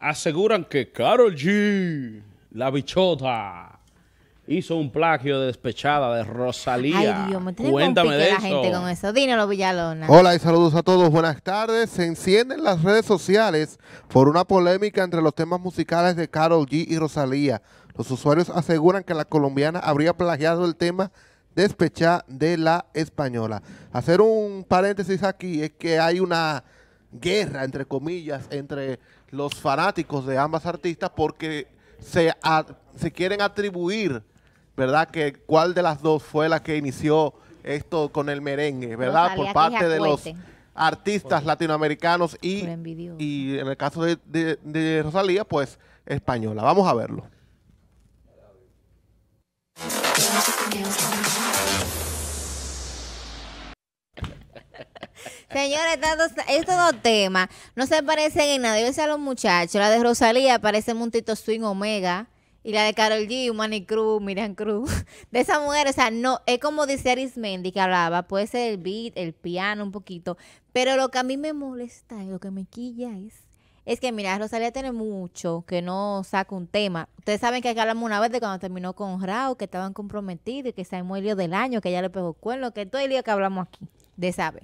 aseguran que Carol G, la bichota, hizo un plagio de despechada de Rosalía. Ay, Dios, Cuéntame de eso. gente con eso. Villalona. Hola y saludos a todos. Buenas tardes. Se encienden las redes sociales por una polémica entre los temas musicales de Carol G y Rosalía. Los usuarios aseguran que la colombiana habría plagiado el tema Despechada de la española. Hacer un paréntesis aquí es que hay una guerra, entre comillas, entre los fanáticos de ambas artistas porque se, quieren atribuir, ¿verdad? Que cuál de las dos fue la que inició esto con el merengue, ¿verdad? Por parte de los artistas latinoamericanos y, y en el caso de, de Rosalía, pues española. Vamos a verlo. Señores, estos dos temas no se parecen en nada. Yo a los muchachos. La de Rosalía parece un Montito Swing Omega. Y la de Carol G, Manny Cruz, Miriam Cruz. De esa mujer, o sea, no, es como dice Arismendi que hablaba, puede ser el beat, el piano, un poquito. Pero lo que a mí me molesta y lo que me quilla es, es que, mira, Rosalía tiene mucho que no saca un tema. Ustedes saben que acá hablamos una vez de cuando terminó con Rao, que estaban comprometidos y que el lío del año, que ya le pegó cuerno, que todo el lío que hablamos aquí de Sabe.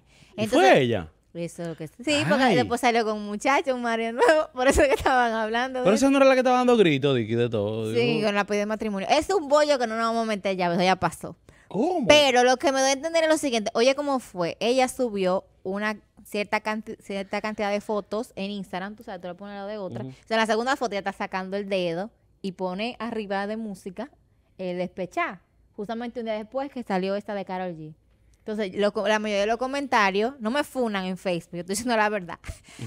¿Fue ella? Eso que... Sí, porque después salió con un muchacho, un Mario nuevo, por eso que estaban hablando. Pero esa no era la que estaba dando gritos, Dicky, de todo. Sí, con la pide de matrimonio. Es un bollo que no nos vamos a meter ya, eso ya pasó. ¿Cómo? Pero lo que me doy a entender es lo siguiente. Oye, ¿cómo fue? Ella subió una cierta, cierta cantidad de fotos en Instagram, tú sabes, tú lo pones al la de otra. O sea, la segunda foto ya está sacando el dedo y pone arriba de música el despechar. Justamente un día después que salió esta de Carol G. Entonces, la mayoría de los comentarios, no me funan en Facebook, yo estoy diciendo la verdad.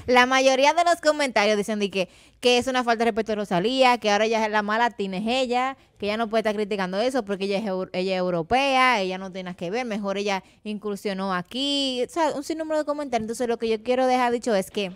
La mayoría de los comentarios dicen que, que es una falta de respeto a Rosalía, que ahora ella es la mala tiene ella, que ella no puede estar criticando eso porque ella es, ella es europea, ella no tiene nada que ver, mejor ella incursionó aquí, o sea, un sinnúmero de comentarios. Entonces, lo que yo quiero dejar dicho es que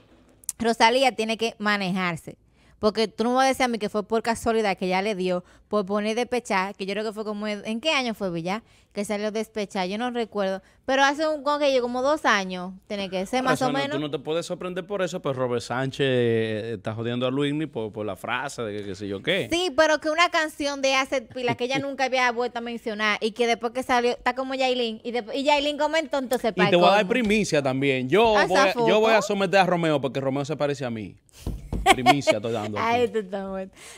Rosalía tiene que manejarse. Porque tú no me decías a mí que fue por casualidad que ya le dio por poner despechar, que yo creo que fue como. ¿En qué año fue Villa? Que salió despechar, yo no recuerdo. Pero hace un con que yo como dos años, tiene que ser más o menos. Tú no te puedes sorprender por eso, pues Robert Sánchez eh, está jodiendo a Luismi por, por la frase de que, sé yo qué. Sí, pero que una canción de hace pila que ella nunca había vuelto a mencionar y que después que salió, está como Yailin. Y, de, y Yailin comentó entonces Y te voy a dar primicia también. Yo, ah, voy a, yo voy a someter a Romeo porque Romeo se parece a mí primicia estoy dando.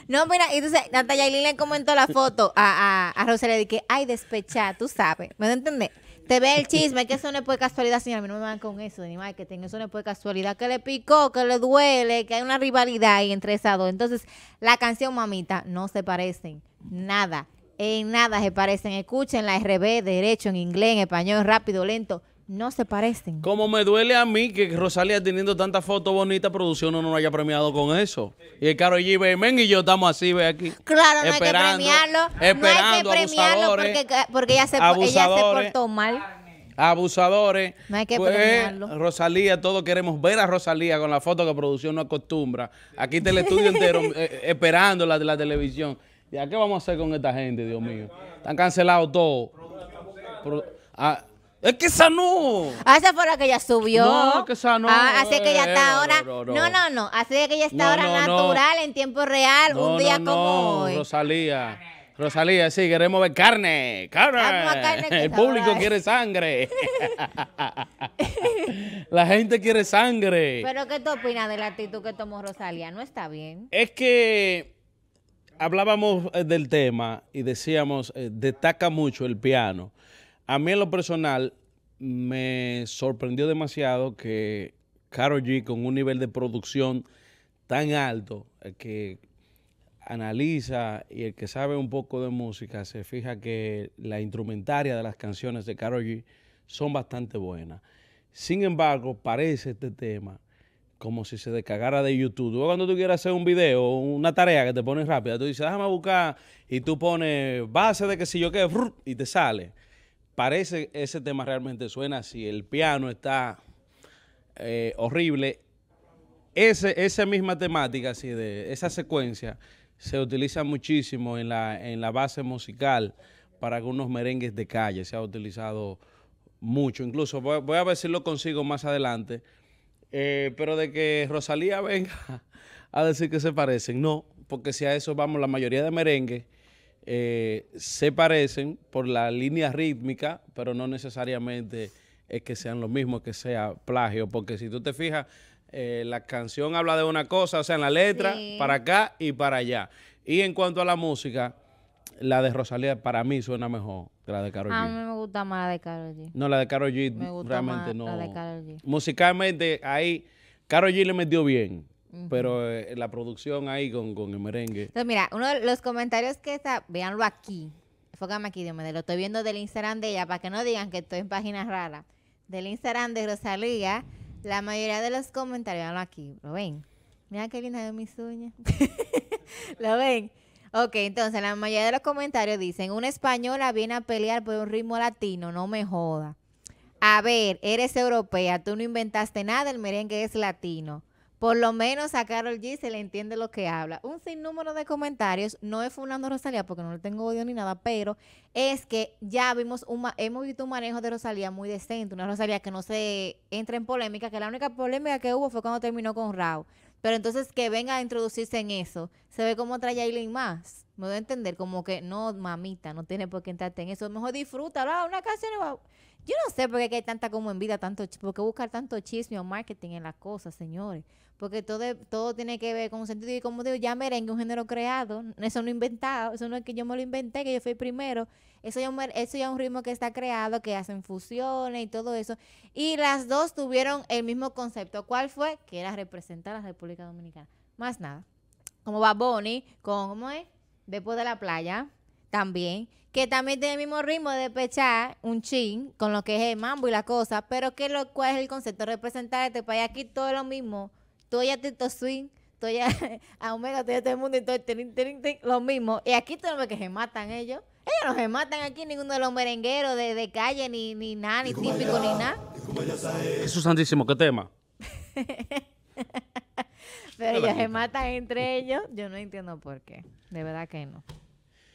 No, mira, entonces Natalia y le comentó la foto a, a, a Rosalía de que, ay, despecha tú sabes. ¿Me entendés? Te ve el chisme, que eso no es por casualidad, Señora A mí no me van con eso de ni marketing. Eso no es por casualidad. Que le picó, que le duele, que hay una rivalidad ahí entre esas dos. Entonces, la canción Mamita no se parecen. Nada. En nada se parecen. Escuchen la RB, derecho, en inglés, en español, rápido, lento. No se parecen. Como me duele a mí que Rosalía teniendo tanta foto bonita, producción no nos haya premiado con eso. Y el Caro G, ven y yo estamos así, ve aquí. Claro, no hay que premiarlo. Esperando, no hay que premiarlo porque, ella, se, portó mal abusadores. No hay que pues, premiarlo. Rosalía, todos queremos ver a Rosalía con la foto que producción no acostumbra. Aquí está el estudio entero eh, esperando la de la televisión. ¿Ya qué vamos a hacer con esta gente, Dios mío? Están cancelados todos. a, ah, es ¡Eh, que sanó! no. Ah, esa fue la que ya subió. No, que sanó! así ah, que ya está ahora. No, no, no. Así que ya está ahora natural, en tiempo real, un día como hoy. Rosalía. Rosalía, sí, queremos ver carne. Carne. Ah, el público quiere sangre. la gente quiere sangre. Pero, ¿qué tú opinas de la actitud que tomó Rosalía? ¿No está bien? Es que hablábamos eh, del tema y decíamos, eh, destaca mucho el piano. A mí en lo personal me sorprendió demasiado que Karol G con un nivel de producción tan alto el que analiza y el que sabe un poco de música se fija que la instrumentaria de las canciones de Karol G son bastante buenas. Sin embargo, parece este tema como si se descargara de YouTube. Tú cuando tú quieras hacer un video, una tarea que te pones rápida, tú dices, déjame buscar y tú pones base de que si yo qué, y te sale parece ese tema realmente suena así. El piano está eh, horrible. esa misma temática, así de esa secuencia, se utiliza muchísimo en la, en la base musical para algunos merengues de calle. Se ha utilizado mucho. Incluso voy, a ver si lo consigo más adelante. Eh, pero de que Rosalía venga a decir que se parecen, no, porque si a eso vamos, la mayoría de merengues eh, se parecen por la línea rítmica, pero no necesariamente es que sean lo mismo, que sea plagio, porque si tú te fijas, eh, la canción habla de una cosa, o sea, en la letra, para acá y para allá. Y en cuanto a la música, la de Rosalía para mí suena mejor que la de Karol G. A mí me gusta más la de Karol G. No, la de Karol G realmente no. Musicalmente ahí Karol G le metió bien. Pero eh, la producción ahí con, con el merengue. Entonces, mira, uno de los comentarios que está, véanlo aquí. Enfócame aquí, Dios mío. lo estoy viendo del Instagram de ella, para que no digan que estoy en páginas raras. Del Instagram de Rosalía, la mayoría de los comentarios, véanlo aquí, lo ven. Mira qué linda de mis uñas. lo ven. Ok, entonces la mayoría de los comentarios dicen, una española viene a pelear por un ritmo latino, no me joda. A ver, eres europea, tú no inventaste nada, el merengue es latino. Por lo menos a Carol G se le entiende lo que habla. Un sinnúmero de comentarios. No es fundando Rosalía porque no le tengo odio ni nada, pero es que ya vimos un hemos visto un manejo de Rosalía muy decente. Una Rosalía que no se entra en polémica, que la única polémica que hubo fue cuando terminó con Rao. Pero entonces que venga a introducirse en eso, se ve como trae a Aileen más. Me doy a entender como que no, mamita, no tiene por qué entrarte en eso. Mejor disfrútalo, ah, una canción Yo no sé por qué hay tanta como en vida, tanto, por qué buscar tanto chisme o marketing en las cosas, señores. Porque todo, todo tiene que ver con sentido. Y como digo, ya merengue, un género creado, eso no inventado, eso no es que yo me lo inventé, que yo fui primero. Eso ya, eso ya es un ritmo que está creado, que hacen fusiones y todo eso. Y las dos tuvieron el mismo concepto. ¿Cuál fue? Que era representar a la República Dominicana. Más nada. Como va, con, ¿cómo es? después de la playa, también, que también tiene el mismo ritmo de pechar un chin con lo que es el mambo y la cosa, pero que lo cual es el concepto representar este país. Aquí todo lo mismo. Todo ya Tito Swing, todo ya a Omega, todo el mundo y todo es lo mismo. Y aquí todo lo que se matan ellos. Ellos no se matan aquí, ninguno de los merengueros de, calle, ni, ni nada, ni típico, ni nada. Eso es santísimo, ¿qué tema? Pero ellos se matan entre ellos. Yo no entiendo por qué. De verdad que no.